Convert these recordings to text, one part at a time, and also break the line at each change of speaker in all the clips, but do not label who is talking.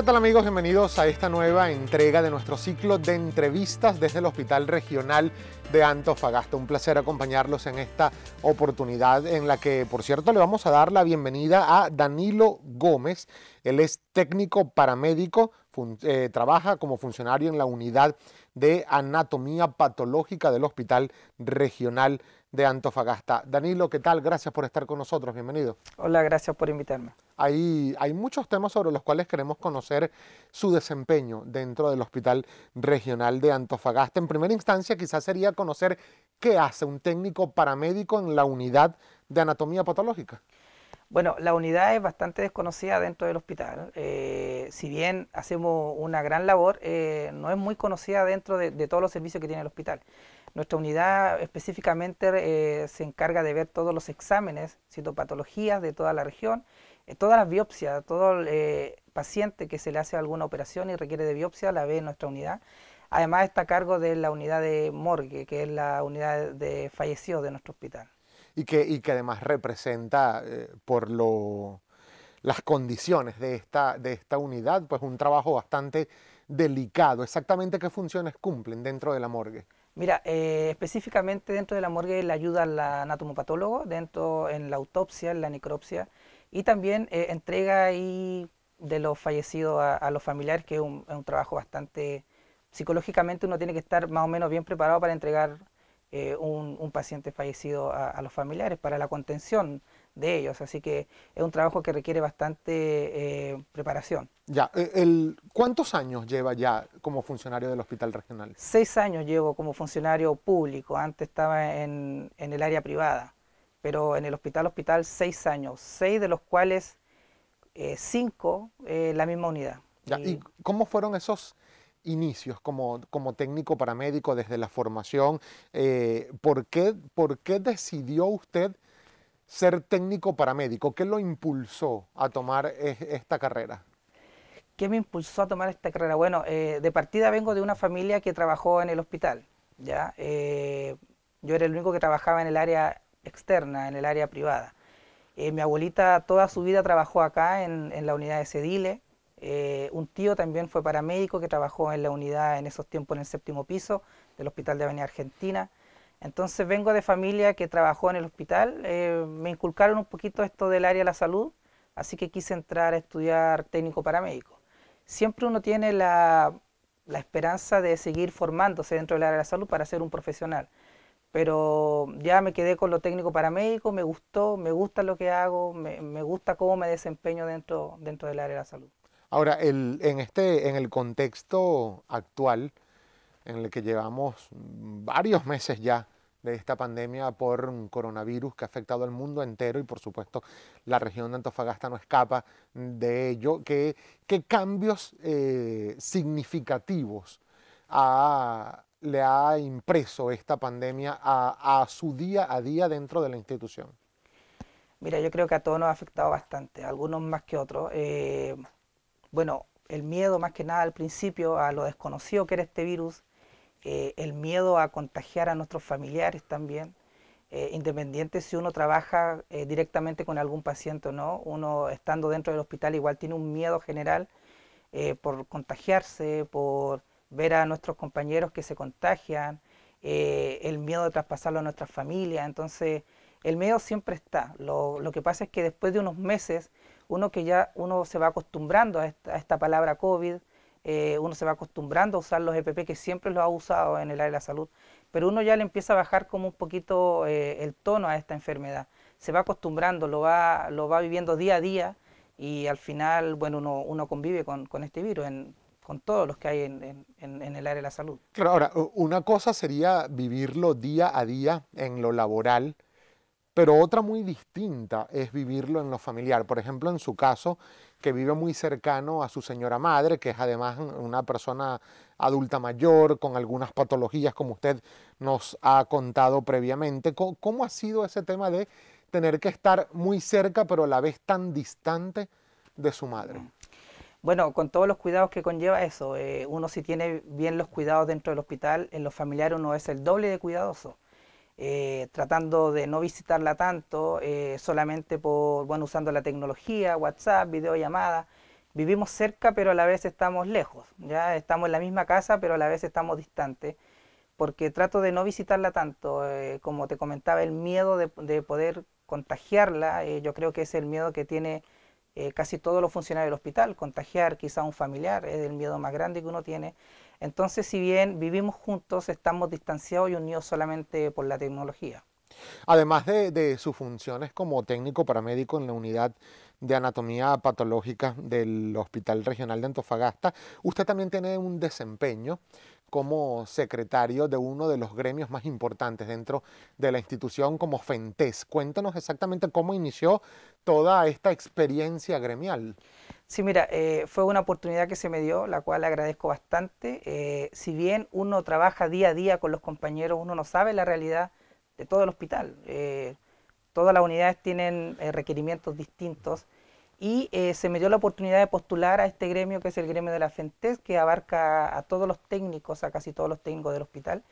¿Qué tal amigos? Bienvenidos a esta nueva entrega de nuestro ciclo de entrevistas desde el Hospital Regional de Antofagasta. Un placer acompañarlos en esta oportunidad en la que, por cierto, le vamos a dar la bienvenida a Danilo Gómez. Él es técnico paramédico, eh, trabaja como funcionario en la unidad de anatomía patológica del Hospital Regional de de Antofagasta. Danilo, ¿qué tal? Gracias por estar con nosotros, bienvenido. Hola, gracias por invitarme. Hay, hay muchos temas sobre los cuales queremos conocer su desempeño dentro del Hospital Regional de Antofagasta. En primera instancia, quizás sería conocer qué hace un técnico paramédico en la unidad de anatomía patológica.
Bueno, la unidad es bastante desconocida dentro del hospital. Eh, si bien hacemos una gran labor, eh, no es muy conocida dentro de, de todos los servicios que tiene el hospital. Nuestra unidad específicamente eh, se encarga de ver todos los exámenes, citopatologías de toda la región, eh, todas las biopsias, todo el eh, paciente que se le hace alguna operación y requiere de biopsia la ve en nuestra unidad. Además está a cargo de la unidad de morgue, que es la unidad de fallecidos de nuestro hospital.
Y que, que además representa por lo, las condiciones de esta, de esta unidad, pues un trabajo bastante delicado. Exactamente qué funciones cumplen dentro de la morgue.
Mira, eh, específicamente dentro de la morgue la ayuda al anatomopatólogo, dentro en la autopsia, en la necropsia, y también eh, entrega de los fallecidos a, los familiares, que es un, trabajo bastante... Psicológicamente uno tiene que estar más o menos bien preparado para entregar eh, un, paciente fallecido a los familiares, para la contención, de ellos, así que es un trabajo que requiere bastante eh, preparación.
Ya, eh, el, ¿cuántos años lleva ya como funcionario del Hospital Regional?
Seis años llevo como funcionario público, antes estaba en, el área privada, pero en el Hospital Hospital seis años, seis de los cuales eh, cinco eh, la misma unidad.
y... cómo fueron esos inicios como, como técnico paramédico desde la formación? ¿por, ¿Por qué decidió usted ser técnico paramédico? ¿Qué lo impulsó a tomar esta carrera? ¿Qué me impulsó a tomar esta
carrera? Bueno, eh, de partida vengo de una familia que trabajó en el hospital. ¿ya? Eh, yo era el único que trabajaba en el área externa, en el área privada. Eh, mi abuelita toda su vida trabajó acá en, en la unidad de Cedile. un tío también fue paramédico que trabajó en la unidad en esos tiempos en el séptimo piso del Hospital de Avenida Argentina. Entonces vengo de familia que trabajó en el hospital, eh, me inculcaron un poquito esto del área de la salud, así que quise entrar a estudiar técnico paramédico. Siempre uno tiene la, esperanza de seguir formándose dentro del área de la salud para ser un profesional, pero ya me quedé con lo técnico paramédico, me gustó, me gusta lo que hago, me, gusta cómo me desempeño dentro, dentro del área de la salud.
Ahora, en, este, en el contexto actual, en el que llevamos varios meses ya de esta pandemia por un coronavirus que ha afectado al mundo entero y por supuesto la región de Antofagasta no escapa de ello. ¿Qué, qué cambios eh, significativos le ha impreso esta pandemia a, su día a día dentro de la institución? Mira, yo creo que a todos nos ha
afectado bastante, algunos más que otros. Eh, bueno, el miedo más que nada al principio a lo desconocido que era este virus, eh, el miedo a contagiar a nuestros familiares también, eh, independiente si uno trabaja eh, directamente con algún paciente o no, uno estando dentro del hospital igual tiene un miedo general por contagiarse, por ver a nuestros compañeros que se contagian, el miedo de traspasarlo a nuestras familias, entonces el miedo siempre está, lo, que pasa es que después de unos meses, uno que ya uno se va acostumbrando a esta palabra COVID, eh, uno se va acostumbrando a usar los EPP que siempre los ha usado en el área de la salud, pero uno ya le empieza a bajar como un poquito eh, el tono a esta enfermedad. Se va acostumbrando, lo va, lo va viviendo día a día y al final, bueno, uno, convive con, este virus, con todos los que hay en, en, el área de la salud.
Claro, ahora, una cosa sería vivirlo día a día en lo laboral, pero otra muy distinta es vivirlo en lo familiar. Por ejemplo, en su caso, que vive muy cercano a su señora madre, que es además una persona adulta mayor, con algunas patologías como usted nos ha contado previamente. ¿Cómo, ha sido ese tema de tener que estar muy cerca, pero a la vez tan distante de su madre? Mm. Bueno, con todos los cuidados que conlleva
eso, eh, uno si tiene bien los cuidados dentro del hospital, en los familiares uno es el doble de cuidadoso. Eh, tratando de no visitarla tanto, eh, solamente por, bueno, usando la tecnología, WhatsApp, videollamada. Vivimos cerca, pero a la vez estamos lejos. Ya estamos en la misma casa, pero a la vez estamos distantes, porque trato de no visitarla tanto. Eh, como te comentaba, el miedo de, poder contagiarla, yo creo que es el miedo que tiene casi todos los funcionarios del hospital, contagiar quizá a un familiar, es el miedo más grande que uno tiene. Entonces, si bien vivimos juntos, estamos distanciados y unidos solamente por la tecnología.
Además de, sus funciones como técnico paramédico en la unidad de anatomía patológica del Hospital Regional de Antofagasta, usted también tiene un desempeño como secretario de uno de los gremios más importantes dentro de la institución como FENTES. Cuéntanos exactamente cómo inició toda esta experiencia gremial. Sí, mira, eh, fue una oportunidad que se me dio, la cual
agradezco bastante. Eh, si bien uno trabaja día a día con los compañeros, uno no sabe la realidad de todo el hospital. Eh, todas las unidades tienen requerimientos distintos y se me dio la oportunidad de postular a este gremio que es el gremio de la FENTES, que abarca a todos los técnicos, a casi todos los técnicos del hospital.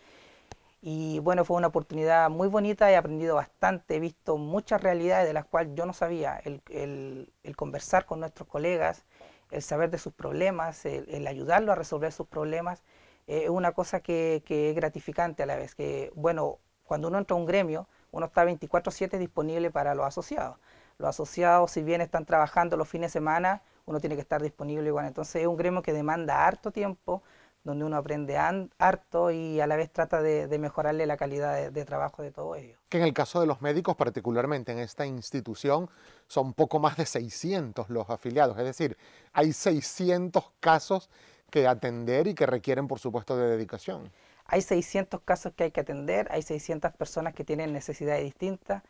Y bueno, fue una oportunidad muy bonita, he aprendido bastante, he visto muchas realidades de las cuales yo no sabía. El, conversar con nuestros colegas, el saber de sus problemas, el, ayudarlos ayudarlo a resolver sus problemas, eh, es una cosa que, que, es gratificante a la vez. Que bueno, cuando uno entra a un gremio, uno está 24-7 disponible para los asociados. Los asociados, si bien están trabajando los fines de semana, uno tiene que estar disponible igual. Entonces es un gremio que demanda harto tiempo, donde uno aprende harto y a la vez trata de, mejorarle la calidad de, trabajo de todo ello.
Que en el caso de los médicos, particularmente en esta institución, son poco más de 600 los afiliados, es decir, hay 600 casos que atender y que requieren, por supuesto, de dedicación. Hay 600 casos que hay que atender, hay
600 personas que tienen necesidades distintas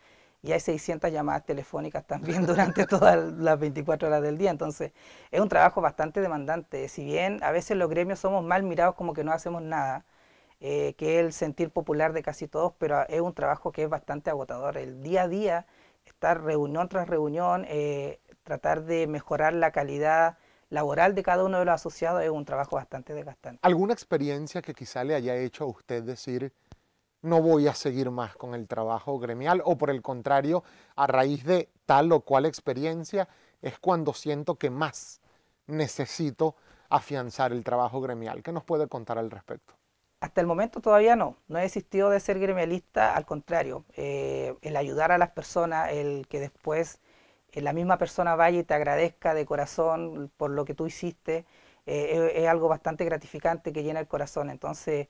y hay 600 llamadas telefónicas también durante todas las 24 horas del día. Entonces, es un trabajo bastante demandante. Si bien a veces los gremios somos mal mirados como que no hacemos nada, eh, que es el sentir popular de casi todos, pero es un trabajo que es bastante agotador. El día a día, estar reunión tras reunión, eh, tratar de mejorar la calidad laboral de cada uno de los asociados es un trabajo bastante desgastante.
¿Alguna experiencia que quizá le haya hecho a usted decir, no voy a seguir más con el trabajo gremial o por el contrario, a raíz de tal o cual experiencia es cuando siento que más necesito afianzar el trabajo gremial. ¿Qué nos puede contar al respecto?
Hasta el momento todavía no, no he existido de ser gremialista, al contrario, eh, el ayudar a las personas, el que después eh, la misma persona vaya y te agradezca de corazón por lo que tú hiciste, eh, es algo bastante gratificante que llena el corazón. Entonces,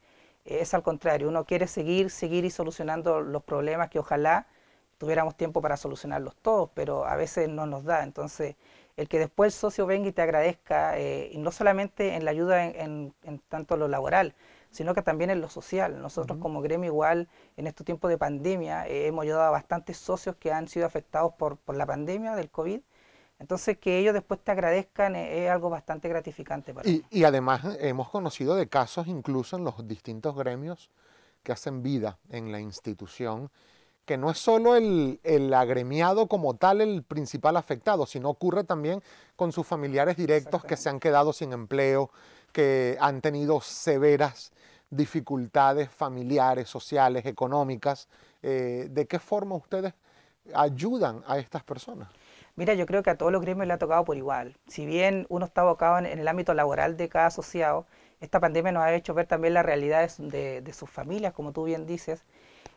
es al contrario, uno quiere seguir, seguir y solucionando los problemas que ojalá tuviéramos tiempo para solucionarlos todos, pero a veces no nos da. Entonces, el que después el socio venga y te agradezca, eh, y no solamente en la ayuda en, tanto lo laboral, sino que también en lo social. Nosotros como gremio igual, en estos tiempos de pandemia, eh, hemos ayudado a bastantes socios que han sido afectados por, por la pandemia del COVID entonces, que ellos después te agradezcan es, algo bastante gratificante para y,
Y además eh, hemos conocido de casos incluso en los distintos gremios que hacen vida en la institución, que no es solo el, agremiado como tal el principal afectado, sino ocurre también con sus familiares directos que se han quedado sin empleo, que han tenido severas dificultades familiares, sociales, económicas. Eh, ¿De qué forma ustedes ayudan a estas personas?
Mira, yo creo que a todos los gremios le ha tocado por igual. Si bien uno está abocado en, el ámbito laboral de cada asociado, esta pandemia nos ha hecho ver también las realidades de, sus familias, como tú bien dices,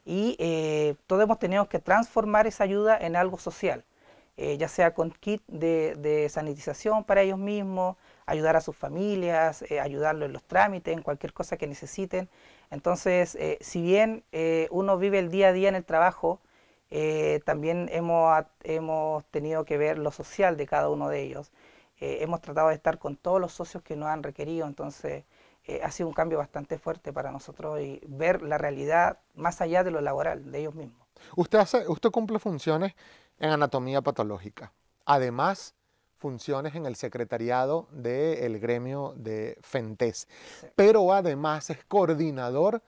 y eh, todos hemos tenido que transformar esa ayuda en algo social, eh, ya sea con kit de, sanitización para ellos mismos, ayudar a sus familias, eh, ayudarlos en los trámites, en cualquier cosa que necesiten. Entonces, si bien uno vive el día a día en el trabajo, eh, también hemos, tenido que ver lo social de cada uno de ellos. Eh, hemos tratado de estar con todos los socios que nos han requerido, entonces eh, ha sido un cambio bastante fuerte para nosotros y ver la realidad más allá de lo laboral, de ellos mismos.
Usted, usted cumple funciones en anatomía patológica, además funciones en el secretariado del gremio de FENTES, pero además es coordinador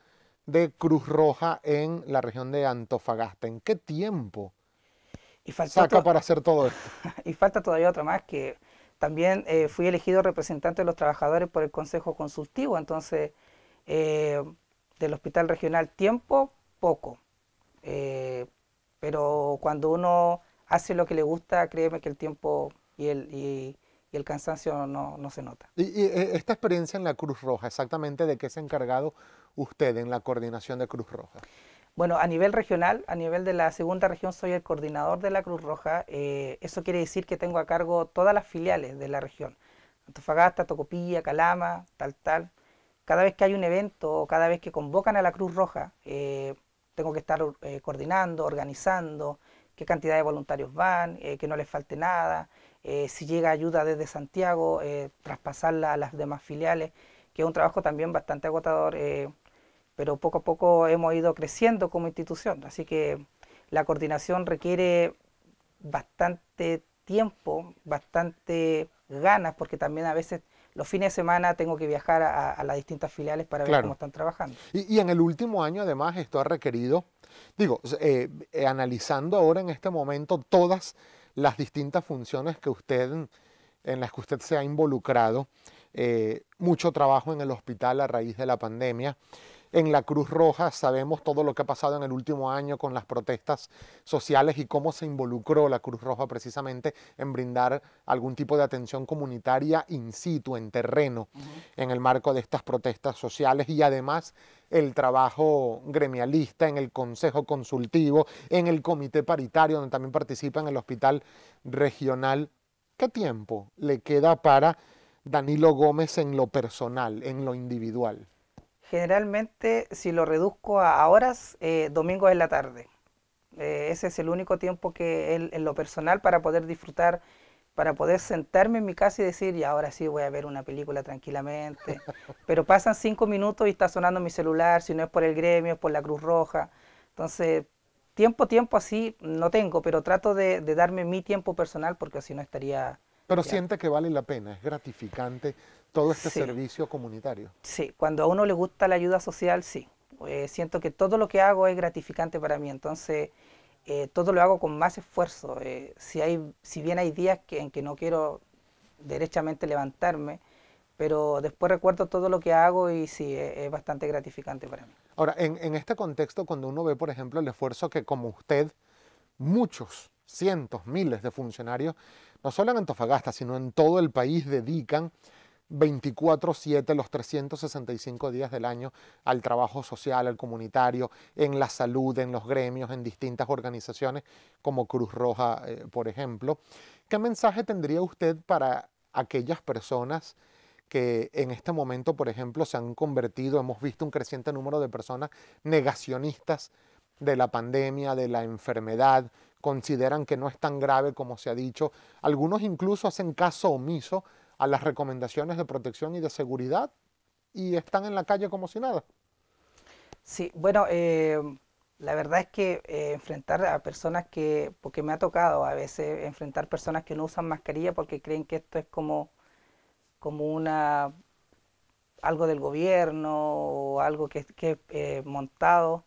de Cruz Roja en la región de Antofagasta. ¿En qué tiempo
y falta saca para
hacer todo esto?
Y falta todavía otra más que también eh, fui elegido representante de los trabajadores por el Consejo Consultivo, entonces eh, del Hospital Regional Tiempo, poco. Eh, pero cuando uno hace lo que le gusta, créeme que el tiempo y el, y, el cansancio no, se nota.
¿Y esta experiencia en la Cruz Roja, exactamente de qué se ha encargado usted en la coordinación de Cruz Roja?
Bueno, a nivel regional, a nivel de la segunda región, soy el coordinador de la Cruz Roja. Eh, eso quiere decir que tengo a cargo todas las filiales de la región. Antofagasta, Tocopilla, Calama, tal, tal. Cada vez que hay un evento o cada vez que convocan a la Cruz Roja, eh, tengo que estar eh, coordinando, organizando, qué cantidad de voluntarios van, que no les falte nada, si llega ayuda desde Santiago, traspasarla a las demás filiales, que es un trabajo también bastante agotador pero poco a poco hemos ido creciendo como institución, así que la coordinación requiere bastante tiempo, bastante ganas, porque también a veces los fines de semana tengo que viajar a, las distintas filiales para ver cómo están trabajando.
Y, en el último año, además, esto ha requerido, digo, eh, eh, analizando ahora en este momento todas las distintas funciones que usted, en las que usted se ha involucrado, eh, mucho trabajo en el hospital a raíz de la pandemia en la Cruz Roja, sabemos todo lo que ha pasado en el último año con las protestas sociales y cómo se involucró la Cruz Roja precisamente en brindar algún tipo de atención comunitaria in situ, en terreno, en el marco de estas protestas sociales y además el trabajo gremialista en el Consejo Consultivo, en el Comité Paritario, donde también participa en el Hospital Regional. ¿Qué tiempo le queda para Danilo Gómez en lo personal, en lo individual?
generalmente si lo reduzco a horas, eh, domingo es la tarde. Eh, ese es el único tiempo que en, en, lo personal para poder disfrutar, para poder sentarme en mi casa y decir, y ahora sí voy a ver una película tranquilamente. Pero pasan cinco minutos y está sonando mi celular, si no es por el gremio, es por la Cruz Roja. Entonces, tiempo, tiempo así no tengo, pero trato de, de darme mi tiempo personal porque si no estaría
pero siente que vale la pena, es gratificante todo este servicio
comunitario. Sí, cuando a uno le gusta la ayuda social, sí. Eh, siento que todo lo que hago es gratificante para mí, entonces eh, todo lo hago con más esfuerzo. Eh, si, hay, si bien hay días que, en que no quiero derechamente levantarme, pero después recuerdo todo lo que hago y sí, es, es bastante gratificante para mí.
Ahora, en, en, este contexto, cuando uno ve, por ejemplo, el esfuerzo que como usted, muchos cientos, miles de funcionarios, no solo en Antofagasta, sino en todo el país, dedican 24/7 los 365 días del año al trabajo social, al comunitario, en la salud, en los gremios, en distintas organizaciones como Cruz Roja, eh, por ejemplo. ¿Qué mensaje tendría usted para aquellas personas que en este momento, por ejemplo, se han convertido, hemos visto un creciente número de personas negacionistas de la pandemia, de la enfermedad, consideran que no es tan grave como se ha dicho. Algunos incluso hacen caso omiso a las recomendaciones de protección y de seguridad y están en la calle como si nada. Sí, bueno, eh,
la verdad es que eh, enfrentar a personas que, porque me ha tocado a veces enfrentar personas que no usan mascarilla porque creen que esto es como, como una algo del gobierno o algo que, que eh, montado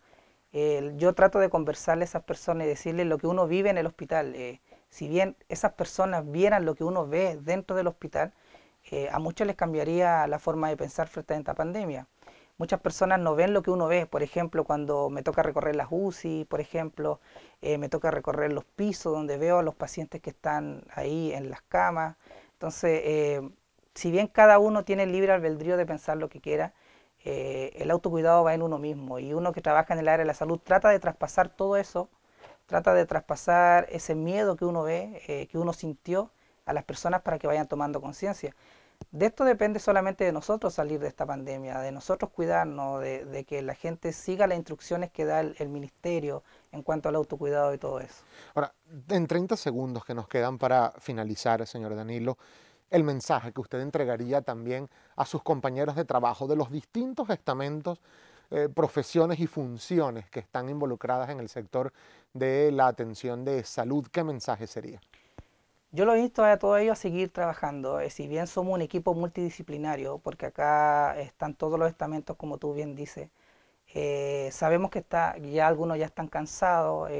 yo trato de conversarle a esas personas y decirles lo que uno vive en el hospital. Eh, si bien esas personas vieran lo que uno ve dentro del hospital, eh, a muchos les cambiaría la forma de pensar frente a esta pandemia. Muchas personas no ven lo que uno ve, por ejemplo, cuando me toca recorrer las UCI, por ejemplo, eh, me toca recorrer los pisos donde veo a los pacientes que están ahí en las camas. Entonces, si bien cada uno tiene libre albedrío de pensar lo que quiera, eh, el autocuidado va en uno mismo y uno que trabaja en el área de la salud trata de traspasar todo eso, trata de traspasar ese miedo que uno ve, eh, que uno sintió a las personas para que vayan tomando conciencia. De esto depende solamente de nosotros salir de esta pandemia, de nosotros cuidarnos, de, que la gente siga las instrucciones que da el, el, ministerio en cuanto al autocuidado y todo eso.
Ahora, en 30 segundos que nos quedan para finalizar, señor Danilo, el mensaje que usted entregaría también a sus compañeros de trabajo de los distintos estamentos, eh, profesiones y funciones que están involucradas en el sector de la atención de salud? ¿Qué mensaje sería?
Yo lo insto a todos ellos a seguir trabajando. Eh, si bien somos un equipo multidisciplinario, porque acá están todos los estamentos, como tú bien dices, eh, sabemos que está, ya algunos ya están cansados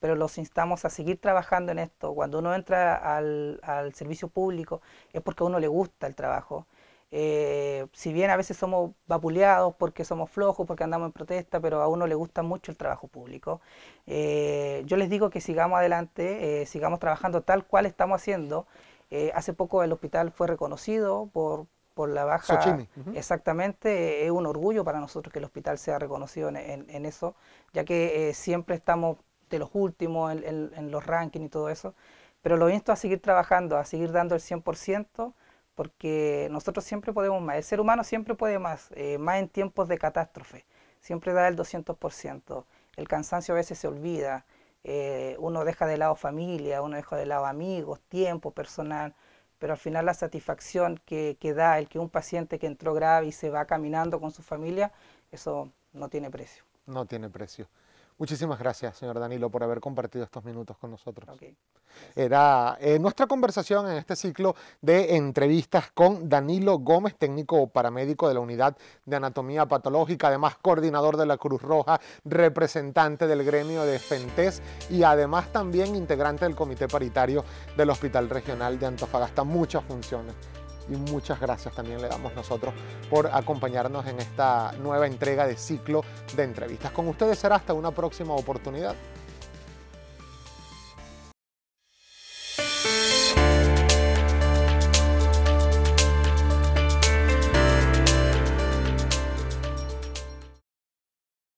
pero los instamos a seguir trabajando en esto. Cuando uno entra al, al servicio público es porque a uno le gusta el trabajo. Eh, si bien a veces somos vapuleados porque somos flojos, porque andamos en protesta, pero a uno le gusta mucho el trabajo público. Eh, yo les digo que sigamos adelante, eh, sigamos trabajando tal cual estamos haciendo. hace poco el hospital fue reconocido por, por la baja. Exactamente, es un orgullo para nosotros que el hospital sea reconocido en, en eso, ya que siempre estamos los últimos en, los rankings y todo eso. Pero lo insto a seguir trabajando, a seguir dando el 100%, porque nosotros siempre podemos más. El ser humano siempre puede más, eh, más en tiempos de catástrofe. Siempre da el 200%. El cansancio a veces se olvida. Eh, uno deja de lado familia, uno deja de lado amigos, tiempo personal, pero al final la satisfacción que, que, da el que un paciente que entró grave y se va caminando con su familia, eso no tiene precio.
No tiene precio. Muchísimas gracias, señor Danilo, por haber compartido estos minutos con nosotros. Era eh, nuestra conversación en este ciclo de entrevistas con Danilo Gómez, técnico paramédico de la Unidad de Anatomía Patológica, además coordinador de la Cruz Roja, representante del gremio de FENTES y además también integrante del Comité Paritario del Hospital Regional de Antofagasta. Muchas funciones y muchas gracias también le damos nosotros por acompañarnos en esta nueva entrega de ciclo de entrevistas. Con ustedes será hasta una próxima oportunidad.